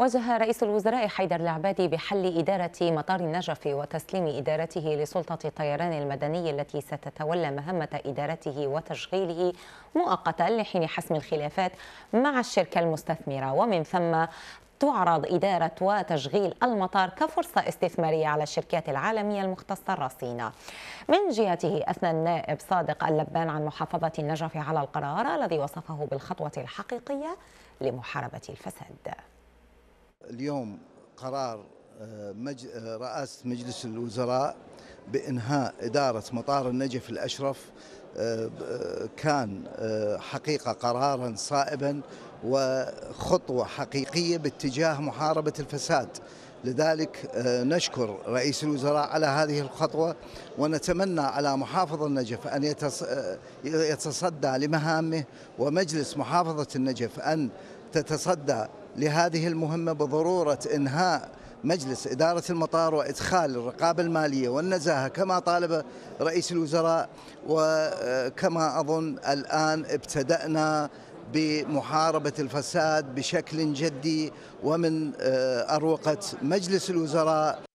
وجه رئيس الوزراء حيدر العبادي بحل إدارة مطار النجف وتسليم إدارته لسلطة الطيران المدني التي ستتولى مهمة إدارته وتشغيله مؤقتا لحين حسم الخلافات مع الشركة المستثمرة ومن ثم تعرض إدارة وتشغيل المطار كفرصة استثمارية على الشركات العالمية المختصة الرصينة من جهته أثنى النائب صادق اللبان عن محافظة النجف على القرار الذي وصفه بالخطوة الحقيقية لمحاربة الفساد اليوم قرار آه، مج... آه، رئاسة مجلس الوزراء بإنهاء إدارة مطار النجف الأشرف آه، كان حقيقة قرارا صائبا وخطوة حقيقية باتجاه محاربة الفساد لذلك نشكر رئيس الوزراء على هذه الخطوة ونتمنى على محافظ النجف أن يتصدى لمهامه ومجلس محافظة النجف أن تتصدى لهذه المهمة بضرورة إنهاء مجلس إدارة المطار وإدخال الرقابة المالية والنزاهة كما طالب رئيس الوزراء وكما أظن الآن ابتدأنا بمحاربة الفساد بشكل جدي ومن آه، أروقة مجلس الوزراء